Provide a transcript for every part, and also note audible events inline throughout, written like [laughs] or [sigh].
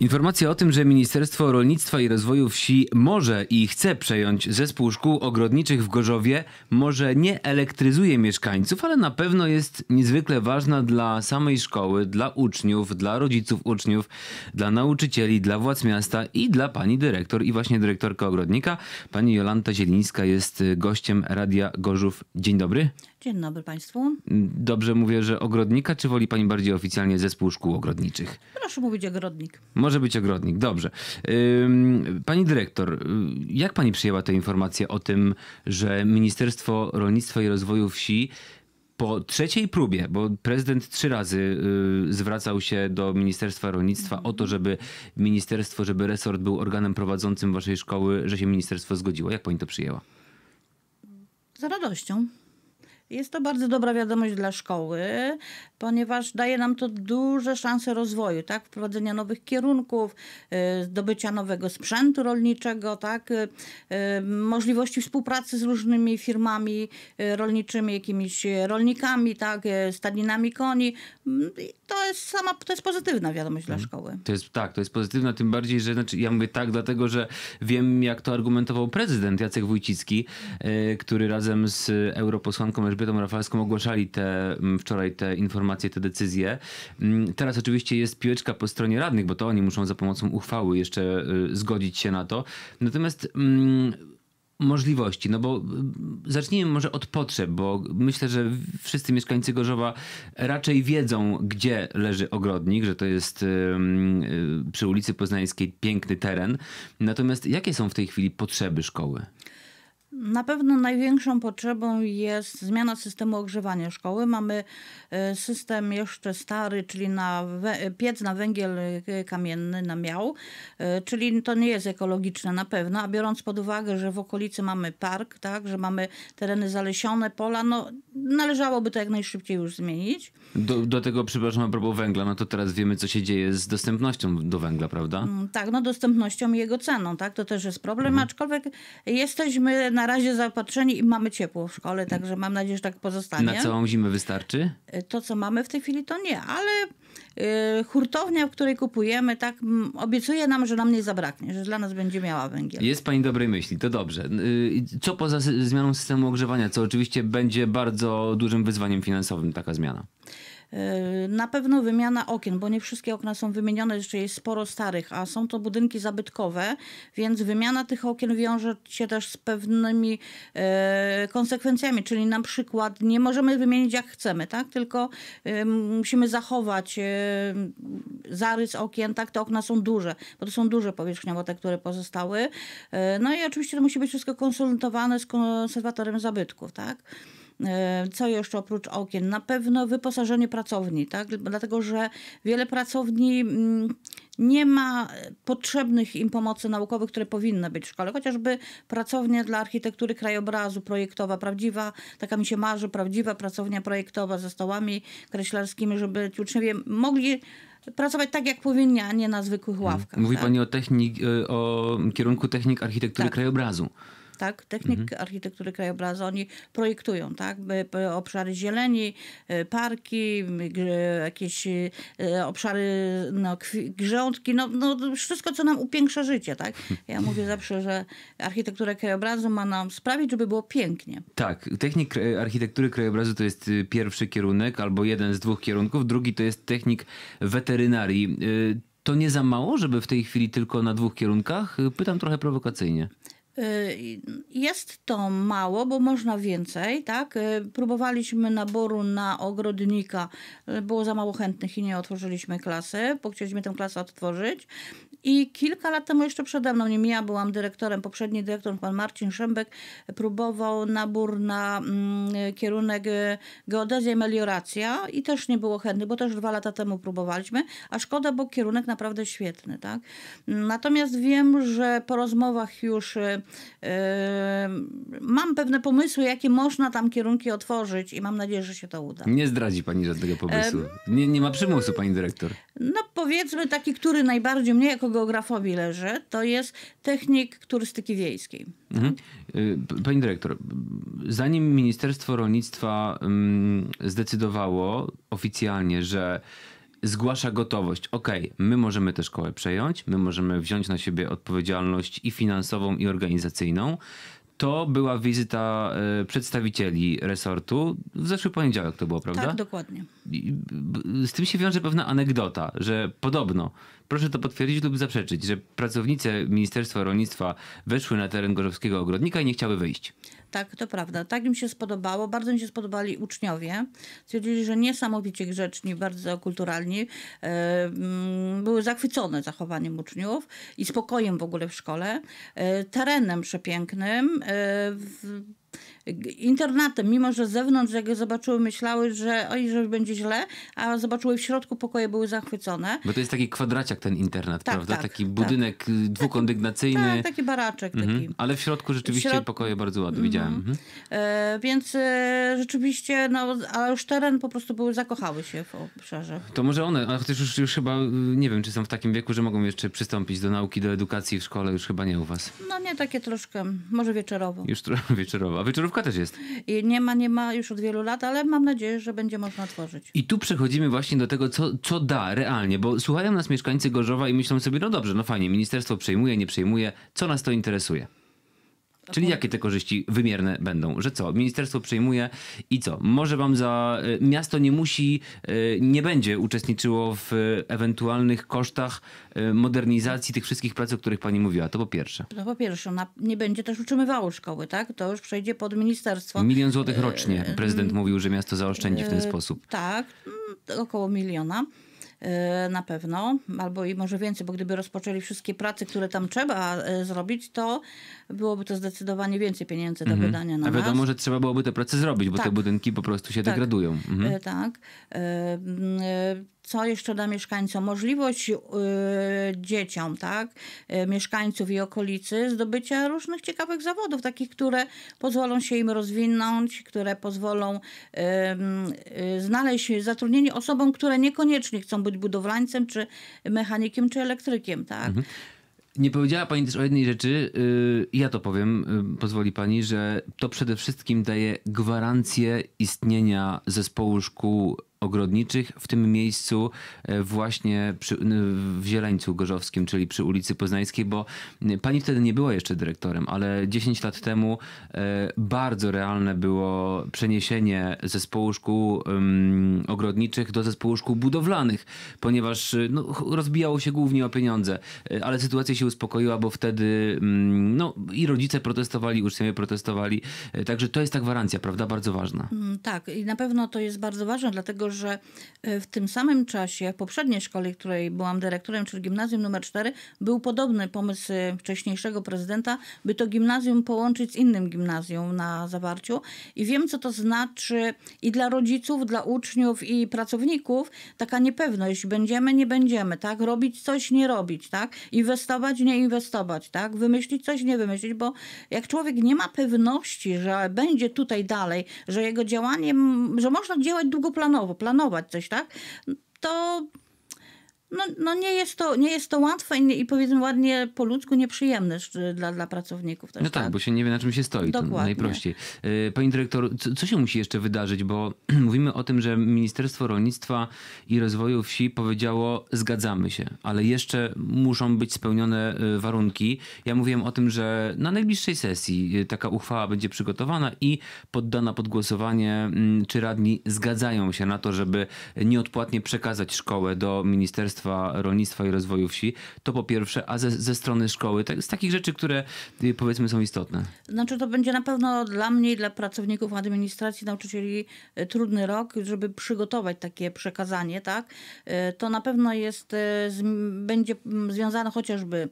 Informacja o tym, że Ministerstwo Rolnictwa i Rozwoju Wsi może i chce przejąć zespół szkół ogrodniczych w Gorzowie, może nie elektryzuje mieszkańców, ale na pewno jest niezwykle ważna dla samej szkoły, dla uczniów, dla rodziców uczniów, dla nauczycieli, dla władz miasta i dla pani dyrektor i właśnie dyrektorka ogrodnika. Pani Jolanta Zielińska jest y, gościem Radia Gorzów. Dzień dobry. Dzień dobry Państwu. Mm, dobrze mówię, że ogrodnika, czy woli Pani bardziej oficjalnie zespół szkół ogrodniczych? Proszę mówić ogrodnik może być ogrodnik, dobrze. Pani dyrektor, y, jak pani przyjęła tę informację o tym, że Ministerstwo Rolnictwa i Rozwoju Wsi po trzeciej próbie, bo prezydent trzy razy y, zwracał się do Ministerstwa Rolnictwa o to, żeby ministerstwo, żeby resort był organem prowadzącym waszej szkoły, że się ministerstwo zgodziło. Jak pani to przyjęła? Z radością. Jest to bardzo dobra wiadomość dla szkoły, ponieważ daje nam to duże szanse rozwoju, tak? wprowadzenia nowych kierunków, y, zdobycia nowego sprzętu rolniczego, tak? Y, y, możliwości współpracy z różnymi firmami rolniczymi, jakimiś rolnikami, tak? stadninami koni. Mm, to jest sama, to jest pozytywna wiadomość dla mhm. szkoły. To jest, tak, to jest pozytywna, tym bardziej, że znaczy, ja mówię tak, dlatego że wiem jak to argumentował prezydent Jacek Wójcicki, który razem z europosłanką Elżbietą Rafalską ogłaszali te, mm, wczoraj te informacje, te decyzje. Mm, teraz oczywiście jest piłeczka po stronie radnych, bo to oni muszą za pomocą uchwały jeszcze y, zgodzić się na to. Natomiast mm, możliwości, no bo y, zacznijmy może od potrzeb, bo myślę, że wszyscy mieszkańcy Gorzowa raczej wiedzą, gdzie leży ogrodnik, że to jest y, przy ulicy Poznańskiej piękny teren. Natomiast jakie są w tej chwili potrzeby szkoły? Na pewno największą potrzebą jest zmiana systemu ogrzewania szkoły. Mamy e, system jeszcze stary, czyli na piec na węgiel e, kamienny, na miał, e, czyli to nie jest ekologiczne na pewno, a biorąc pod uwagę, że w okolicy mamy park, tak, że mamy tereny zalesione, pola, no należałoby to jak najszybciej już zmienić. Do, do tego, przepraszam, a propos węgla, no to teraz wiemy, co się dzieje z dostępnością do węgla, prawda? Mm, tak, no dostępnością i jego ceną, tak, to też jest problem, mhm. aczkolwiek jesteśmy na na razie zaopatrzeni i mamy ciepło w szkole, także mam nadzieję, że tak pozostanie. Na całą zimę wystarczy? Y, to, co mamy w tej chwili, to nie, ale y, hurtownia, w której kupujemy, tak obiecuje nam, że nam nie zabraknie, że dla nas będzie miała węgiel. Jest pani dobrej myśli, to dobrze. Y, co poza zmianą systemu ogrzewania, co oczywiście będzie bardzo dużym wyzwaniem finansowym taka zmiana? Yy, na pewno wymiana okien, bo nie wszystkie okna są wymienione, jeszcze jest sporo starych, a są to budynki zabytkowe, więc wymiana tych okien wiąże się też z pewnymi yy, konsekwencjami, czyli na przykład nie możemy wymienić jak chcemy, tak? tylko yy, musimy zachować zarys okien, tak? Te okna są duże, bo to są duże powierzchniowo te, które pozostały. No i oczywiście to musi być wszystko konsultowane z konserwatorem zabytków, tak? E, co jeszcze oprócz okien? Na pewno wyposażenie pracowni, tak? dlatego że wiele pracowni mm, nie ma potrzebnych im pomocy naukowych, które powinny być w szkole. Chociażby pracownia dla architektury krajobrazu projektowa, prawdziwa, taka mi się marzy, prawdziwa pracownia projektowa ze stołami kreślarskimi, żeby ci uczniowie mogli pracować tak, jak powinni, a nie na zwykłych mhm. ławkach. Mówi tak? Pani o, technik, y, o kierunku technik architektury tak. krajobrazu tak? Technik mhm. architektury krajobrazu. Oni projektują, tak? Obszary zieleni, y, parki, jakieś y, obszary, no, grządki, no, no wszystko, co nam upiększa życie, tak? [laughs] Ja mówię zawsze, że architektura krajobrazu ma nam sprawić, żeby było pięknie. Tak. Technik e, architektury krajobrazu to jest y, pierwszy kierunek, albo jeden z dwóch kierunków. Drugi to jest technik weterynarii. To nie za mało, żeby w tej chwili tylko na dwóch kierunkach? Pytam trochę prowokacyjnie. Y, jest to mało, bo można więcej, tak? Y, próbowaliśmy naboru na ogrodnika, y, było za mało chętnych i nie otworzyliśmy klasy, bo chcieliśmy tę klasę otworzyć i kilka lat temu jeszcze przede mną, nim ja byłam dyrektorem, poprzedni dyrektor, pan Marcin Szembek, próbował nabór na mm, kierunek y, geodezja i melioracja i też nie było chętny, bo też dwa lata temu próbowaliśmy, a szkoda, bo kierunek naprawdę świetny. Tak? Natomiast wiem, że po rozmowach już yy, mam pewne pomysły, jakie można tam kierunki otworzyć i mam nadzieję, że się to uda. Nie zdradzi pani żadnego pomysłu. Nie, nie ma przymusu, pani dyrektor no powiedzmy taki, który najbardziej mnie jako geografowi leży, to jest technik turystyki wiejskiej. Mhm. Y, pani dyrektor, zanim Ministerstwo Rolnictwa mm, zdecydowało oficjalnie, że zgłasza gotowość. Ok, my możemy tę szkołę przejąć, my możemy wziąć na siebie odpowiedzialność i finansową, i organizacyjną to była wizyta e, przedstawicieli resortu. W zeszły poniedziałek to było, prawda? Tak, dokładnie. Z tym się wiąże pewna anegdota, że podobno, proszę to potwierdzić lub zaprzeczyć, że pracownice Ministerstwa Rolnictwa weszły na teren Gorzowskiego Ogrodnika i nie chciały wyjść. Tak, to prawda. Tak im się spodobało. Bardzo im się spodobali uczniowie. Stwierdzili, że niesamowicie grzeczni, bardzo kulturalni. E, mm, były zachwycone zachowaniem uczniów i spokojem w ogóle w szkole. E, terenem przepięknym. E, internatem, mimo że z zewnątrz, jak je zobaczyły, myślały, że oj, że będzie źle, a zobaczyły w środku pokoje, były zachwycone. Bo to jest taki kwadraciak ten internet, tak, prawda? Tak, taki tak. budynek y, dwukondygnacyjny. Tak, taki baraczek mhm. taki. Ale w środku rzeczywiście środ... pokoje bardzo ładne, mhm. widziałem. Mhm. E, więc e, rzeczywiście, no, ale już teren po prostu były, zakochały się w obszarze. To może one, ale chociaż już, już chyba, y, nie wiem, czy są w takim wieku, że mogą jeszcze przystąpić do nauki, do edukacji w szkole, już chyba nie u was. No nie, takie troszkę, może wieczorowo. Już trochę wieczorowo wieczorówka też jest. I nie ma, nie ma już od wielu lat, ale mam nadzieję, że będzie można tworzyć. I tu przechodzimy właśnie do tego, co, co da realnie, bo słuchają nas mieszkańcy Gorzowa i myślą sobie, no dobrze, no fajnie, ministerstwo przejmuje, nie przejmuje, co nas to interesuje? Czyli jakie te korzyści wymierne będą? Że co? Ministerstwo przejmuje i co? Może wam za. E, miasto nie musi, e, nie będzie uczestniczyło w ewentualnych kosztach e, modernizacji tych wszystkich prac, o których pani mówiła. To po pierwsze. To po pierwsze, no, nie będzie też utrzymywało szkoły, tak? To już przejdzie pod ministerstwo. Milion złotych rocznie prezydent mm, mówił, że miasto zaoszczędzi w ten sposób. Tak, mm, około miliona. E, na pewno, albo i może więcej, bo gdyby rozpoczęli wszystkie prace, które tam trzeba e, zrobić, to byłoby to zdecydowanie więcej pieniędzy do mhm. wydania na A wiadomo, nas. że trzeba byłoby te prace zrobić, bo tak. te budynki po prostu się tak. degradują. Mhm. E, tak co jeszcze da mieszkańcom? Możliwość yy, dzieciom, tak, yy, mieszkańców i okolicy zdobycia różnych ciekawych zawodów, takich, które pozwolą się im rozwinąć, które pozwolą yy, znaleźć zatrudnienie osobom, które niekoniecznie chcą być budowlańcem, czy mechanikiem, czy elektrykiem, tak. Mhm. Nie powiedziała Pani też o jednej rzeczy, y, ja to powiem, y, pozwoli Pani, że to przede wszystkim daje gwarancję istnienia zespołu szkół ogrodniczych, w tym miejscu e, właśnie przy, w Zieleńcu Gorzowskim, czyli przy ulicy Poznańskiej, bo pani wtedy nie była jeszcze dyrektorem, ale 10 lat temu e, bardzo realne było przeniesienie zespołu szkół ogrodniczych do zespołu szkół budowlanych, ponieważ e, no, rozbijało się głównie o pieniądze, ale sytuacja się uspokoiła, bo wtedy no, i rodzice protestowali, uczniowie protestowali, także to jest ta gwarancja, prawda, bardzo ważna. Mm, tak, i na pewno to jest bardzo ważne, dlatego, że że e, w tym samym czasie, w poprzedniej szkole, której byłam dyrektorem, czyli gimnazjum numer 4, był podobny pomysł e, wcześniejszego prezydenta, by to gimnazjum połączyć z innym gimnazjum na zawarciu. I wiem, co to znaczy i dla rodziców, dla uczniów i pracowników taka niepewność. Będziemy, nie będziemy, tak? Robić coś, nie robić, tak? Inwestować, nie inwestować, tak? Wymyślić coś, nie wymyślić, bo jak człowiek nie ma pewności, że będzie tutaj dalej, że jego działanie, że można działać długoplanowo, planować coś, tak? To no, no nie, jest to, nie jest to łatwe i, i powiedzmy ładnie po ludzku nieprzyjemne dla, dla pracowników. Też, no tak, tak, bo się nie wie na czym się stoi, Dokładnie. to najprościej. Y, pani dyrektor, co, co się musi jeszcze wydarzyć, bo [clears throat] mówimy o tym, że Ministerstwo Rolnictwa i Rozwoju Wsi powiedziało zgadzamy się, ale jeszcze muszą być spełnione y, warunki. Ja mówiłem o tym, że na najbliższej sesji y, taka uchwała będzie przygotowana i poddana pod głosowanie, mm, czy radni zgadzają się na to, żeby nieodpłatnie przekazać szkołę do Ministerstwa Ministerstwa Rolnictwa i Rozwoju Wsi. To po pierwsze, a ze, ze strony szkoły, tak, z takich rzeczy, które y, powiedzmy są istotne. Znaczy to będzie na pewno dla mnie i dla pracowników administracji, nauczycieli y, trudny rok, żeby przygotować takie przekazanie, tak? Y, to na pewno jest, będzie mm, związane chociażby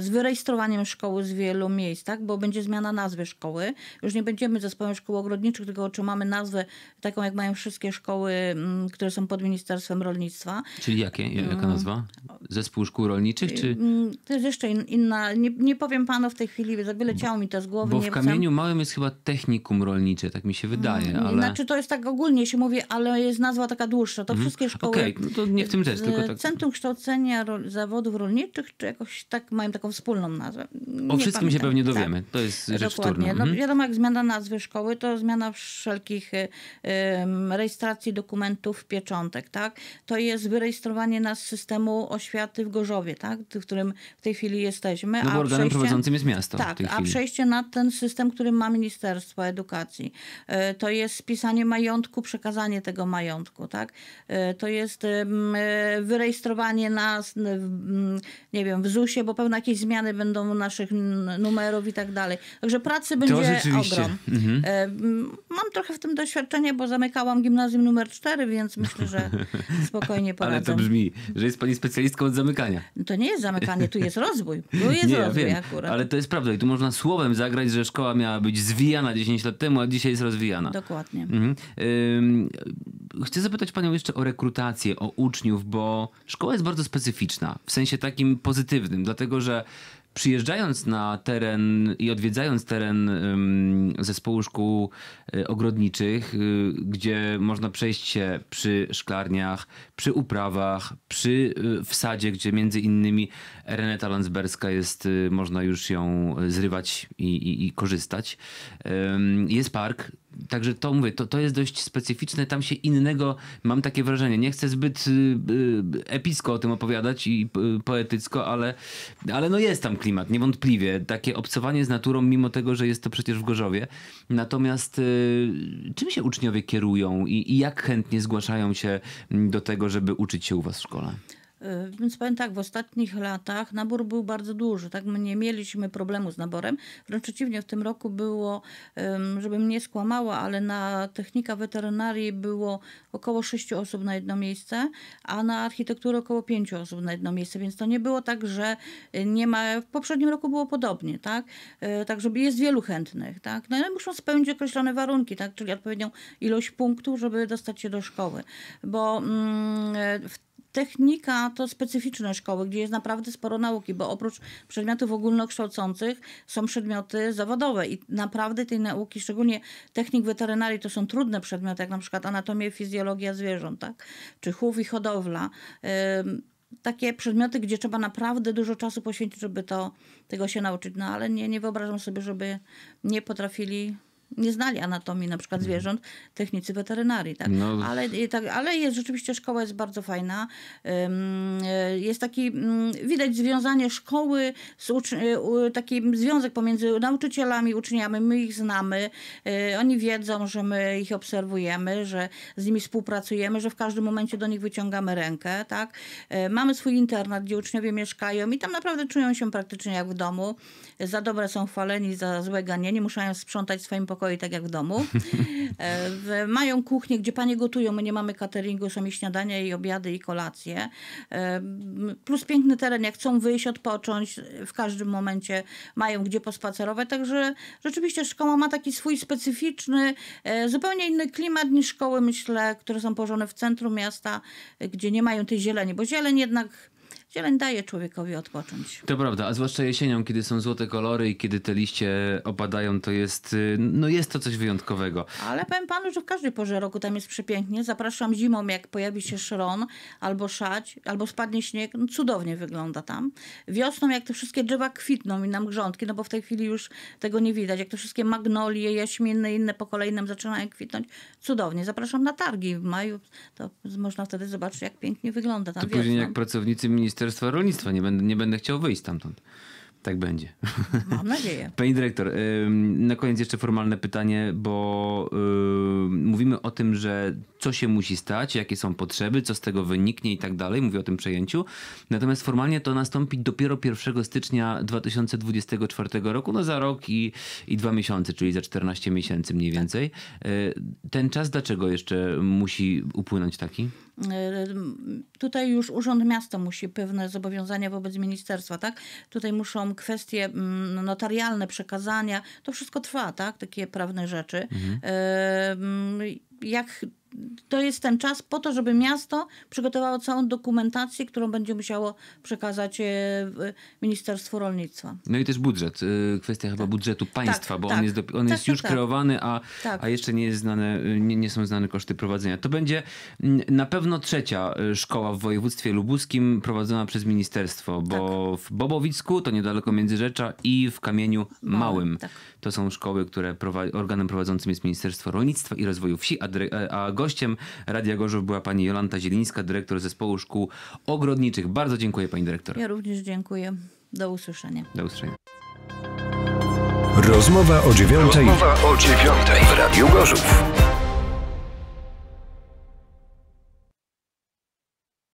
z wyrejestrowaniem szkoły z wielu miejsc, tak? Bo będzie zmiana nazwy szkoły. Już nie będziemy zespołem szkół ogrodniczych, tylko otrzymamy nazwę taką, jak mają wszystkie szkoły, mm, które są pod Ministerstwem Rolnictwa. Czyli jakie? jaka e e e nazwa? zespół szkół rolniczych? Czy... Mm, to jest jeszcze inna. Nie, nie powiem panu w tej chwili, wyleciało mi to z głowy. Bo w Kamieniu Małym jest chyba technikum rolnicze, tak mi się mm, wydaje. Mm, ale... Znaczy to jest tak ogólnie się mówi, ale jest nazwa taka dłuższa. To mhm. wszystkie szkoły... Okej, okay. no to nie w tym rzecz, tylko tak... Centrum Kształcenia Zawodów Rolniczych, czy jakoś tak mają taką wspólną nazwę. Nie o wszystkim pamiętam. się pewnie dowiemy. Tak. To jest rzecz Dokładnie. wtórna. No, mhm. wiadomo, jak zmiana nazwy szkoły, to zmiana wszelkich um, rejestracji dokumentów, pieczątek, tak? To jest wyrejestrowanie nas systemu oświatowego w Gorzowie, tak? w którym w tej chwili jesteśmy. No bo organem prowadzącym jest miasto. Tak, a przejście na ten system, który ma Ministerstwo Edukacji, e, to jest spisanie majątku, przekazanie tego majątku, tak? E, to jest mm, e, wyrejestrowanie nas, mm, nie wiem, w ZUS-ie, bo pewne jakieś zmiany będą naszych numerów i tak dalej. Także pracy będzie ogrom. Mhm. Mam trochę w tym doświadczenie, bo zamykałam gimnazjum numer 4, więc myślę, że [laughs] spokojnie poradzę. Ale to brzmi, że jest pani specjalistką zamykania. No to nie jest zamykanie, tu jest rozwój. Tu [laughs] jest nie, rozwój wiem, akurat. Ale to jest prawda i tu można słowem zagrać, że szkoła miała być zwijana 10 lat temu, a dzisiaj jest rozwijana. Dokładnie. Mhm. Chcę zapytać panią jeszcze o rekrutację, o uczniów, bo szkoła jest bardzo specyficzna, w sensie takim pozytywnym, dlatego że przyjeżdżając na teren i odwiedzając teren zespołu szkół y, ogrodniczych, y, gdzie można przejść się przy szklarniach, przy uprawach, przy y, wsadzie, gdzie między innymi Reneta Landsberska jest, można już ją zrywać i, i, i korzystać. Jest park, Także to mówię, to, to jest dość specyficzne, tam się innego, mam takie wrażenie, nie chcę zbyt y, y, episko o tym opowiadać i y, poetycko, ale, ale no jest tam klimat, niewątpliwie. Takie obcowanie z naturą, mimo tego, że jest to przecież w Gorzowie. Natomiast czym się uczniowie kierują i, i jak chętnie zgłaszają się do tego, żeby uczyć się u was w szkole? E, więc powiem tak, w ostatnich latach nabór był bardzo duży, tak? My nie mieliśmy problemu z naborem. Wręcz przeciwnie, w tym roku było, żebym nie skłamała, ale na technika weterynarii było około 6 osób na jedno miejsce, a na architekturę około 5 osób na jedno miejsce, więc to nie było tak, że e, nie ma. W poprzednim roku było podobnie, tak? E, tak, żeby jest wielu chętnych, tak? No ale muszą spełnić określone warunki, tak? Czyli odpowiednią ilość punktów, żeby dostać się do szkoły, bo mm, w Technika to specyficzne szkoły, gdzie jest naprawdę sporo nauki, bo oprócz przedmiotów ogólnokształcących są przedmioty zawodowe i naprawdę tej nauki, szczególnie technik weterynarii, to są trudne przedmioty, jak na przykład anatomia i fizjologia zwierząt, tak? czy chów i hodowla. Ym, takie przedmioty, gdzie trzeba naprawdę dużo czasu poświęcić, żeby to, tego się nauczyć. No ale nie, nie wyobrażam sobie, żeby nie potrafili nie znali anatomii na przykład mhm. zwierząt, technicy weterynarii. Tak? No. Ale, tak, ale jest rzeczywiście szkoła jest bardzo fajna. E, jest taki, mm, widać związanie szkoły, z e, taki związek pomiędzy nauczycielami, uczniami. My ich znamy, e, oni wiedzą, że my ich obserwujemy, że z nimi współpracujemy, że w każdym momencie do nich wyciągamy rękę. Tak? Mamy swój internat, gdzie uczniowie mieszkają i tam naprawdę czują się praktycznie jak w domu. Za dobre są chwaleni, za złe ganieni, muszą sprzątać swoim pokojem i tak jak w domu. [laughs] E, mają kuchnię, gdzie panie gotują. My nie mamy cateringu, są i śniadania, i obiady, i kolacje. E, plus piękny teren, jak chcą wyjść, odpocząć, w każdym momencie mają gdzie pospacerować. Także rzeczywiście szkoła ma taki swój specyficzny, e, zupełnie inny klimat niż szkoły, myślę, które są położone w centrum miasta, gdzie nie mają tej zieleni, bo zieleń jednak Zieleń daje człowiekowi odpocząć. To prawda, a zwłaszcza jesienią, kiedy są złote kolory i kiedy te liście opadają, to jest, y, no jest to coś wyjątkowego. Ale powiem panu, że w każdej porze roku tam jest przepięknie. Zapraszam zimą, jak pojawi się szron, albo szać, albo spadnie śnieg, no cudownie wygląda tam. Wiosną, jak te wszystkie drzewa kwitną i nam grządki, no bo w tej chwili już tego nie widać, jak te wszystkie magnolie, jaśminy, inne po kolejnym zaczynają kwitnąć, cudownie. Zapraszam na targi w maju, to można wtedy zobaczyć, jak pięknie wygląda tam to wiosną. Później jak pracownicy ministerstwa Ministerstwa Rolnictwa. Nie będę, nie będę chciał wyjść stamtąd. Tak będzie. Mam nadzieję. [laughs] Pani dyrektor, na koniec jeszcze formalne pytanie, bo mówimy o tym, że co się musi stać, jakie są potrzeby, co z tego wyniknie i tak dalej. Mówię o tym przejęciu. Natomiast formalnie to nastąpi dopiero 1 stycznia 2024 roku, no za rok i, i dwa miesiące, czyli za 14 miesięcy mniej tak. więcej. Y, ten czas dlaczego jeszcze musi upłynąć taki? Y, tutaj już Urząd Miasta musi pewne zobowiązania wobec ministerstwa, tak? Tutaj muszą kwestie mm, notarialne, przekazania, to wszystko trwa, tak? Takie prawne rzeczy. Mhm. E, mm, jak to jest ten czas po to, żeby miasto przygotowało całą dokumentację, którą będzie musiało przekazać e, Ministerstwu Rolnictwa. No i też budżet. E, kwestia chyba tak. budżetu tak, państwa, tak, bo tak. on jest, do, on jest tak, tak, już kreowany, a, a jeszcze nie, jest znane, e, nie, nie, są znane koszty prowadzenia. To będzie mm, na pewno trzecia szkoła w województwie lubuskim prowadzona przez ministerstwo, bo w Bobowicku, to niedaleko Międzyrzecza i w Kamieniu Małym. To są szkoły, które organem prowadzącym jest Ministerstwo Rolnictwa i Rozwoju Wsi, a, a gość Gościem Radia Gorzów była pani Jolanta Zielińska, dyrektor zespołu szkół ogrodniczych. Bardzo dziękuję pani dyrektor. Ja również dziękuję. Do usłyszenia. Do usłyszenia. Rozmowa o dziewiątej. Rozmowa o dziewiątej w Radiu Gorzów.